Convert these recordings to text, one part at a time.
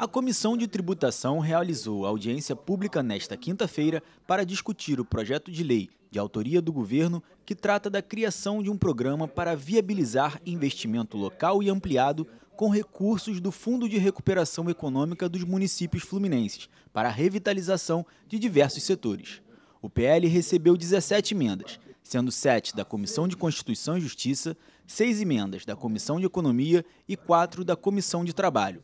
A Comissão de Tributação realizou audiência pública nesta quinta-feira para discutir o projeto de lei de autoria do governo que trata da criação de um programa para viabilizar investimento local e ampliado com recursos do Fundo de Recuperação Econômica dos Municípios Fluminenses para a revitalização de diversos setores. O PL recebeu 17 emendas, sendo sete da Comissão de Constituição e Justiça, seis emendas da Comissão de Economia e quatro da Comissão de Trabalho.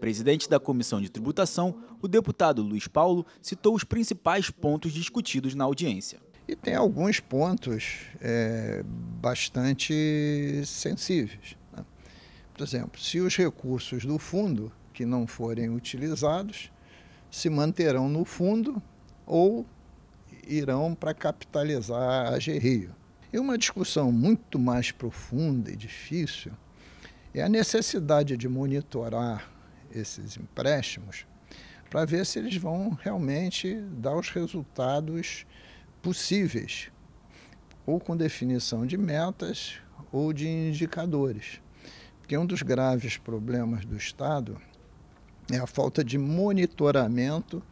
Presidente da Comissão de Tributação, o deputado Luiz Paulo citou os principais pontos discutidos na audiência. E tem alguns pontos é, bastante sensíveis. Né? Por exemplo, se os recursos do fundo que não forem utilizados se manterão no fundo ou irão para capitalizar a Gerrio. E uma discussão muito mais profunda e difícil é a necessidade de monitorar esses empréstimos para ver se eles vão realmente dar os resultados possíveis, ou com definição de metas ou de indicadores. Porque um dos graves problemas do Estado é a falta de monitoramento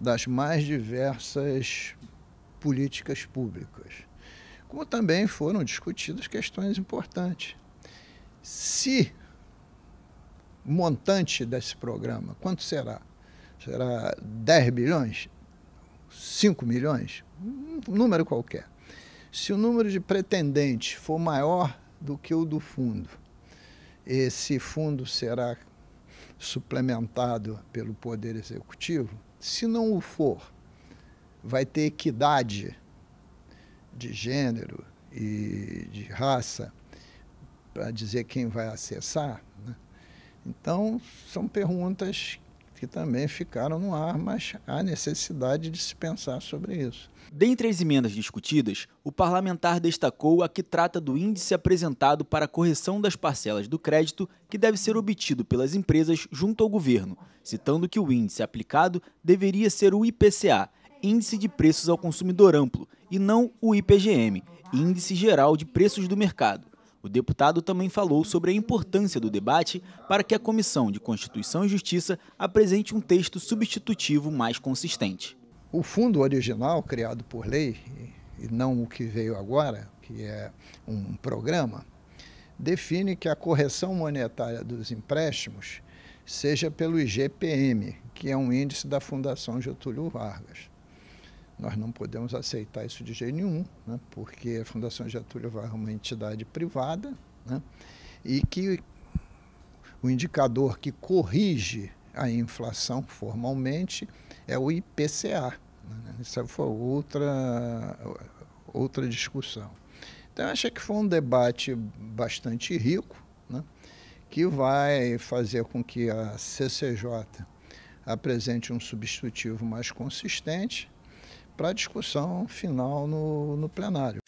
das mais diversas políticas públicas. Como também foram discutidas questões importantes. Se montante desse programa, quanto será? Será 10 bilhões? 5 milhões? Um número qualquer. Se o número de pretendentes for maior do que o do fundo, esse fundo será suplementado pelo Poder Executivo? Se não o for, vai ter equidade de gênero e de raça para dizer quem vai acessar? Né? Então, são perguntas que também ficaram no ar, mas há necessidade de se pensar sobre isso. Dentre as emendas discutidas, o parlamentar destacou a que trata do índice apresentado para a correção das parcelas do crédito que deve ser obtido pelas empresas junto ao governo, citando que o índice aplicado deveria ser o IPCA, Índice de Preços ao Consumidor Amplo, e não o IPGM, Índice Geral de Preços do Mercado. O deputado também falou sobre a importância do debate para que a Comissão de Constituição e Justiça apresente um texto substitutivo mais consistente. O fundo original criado por lei, e não o que veio agora, que é um programa, define que a correção monetária dos empréstimos seja pelo IGPM, que é um índice da Fundação Getúlio Vargas. Nós não podemos aceitar isso de jeito nenhum, né? porque a Fundação Getúlio Vargas é uma entidade privada né? e que o indicador que corrige a inflação formalmente é o IPCA. Né? Isso foi outra, outra discussão. Então, acho que foi um debate bastante rico, né? que vai fazer com que a CCJ apresente um substitutivo mais consistente para discussão final no, no plenário.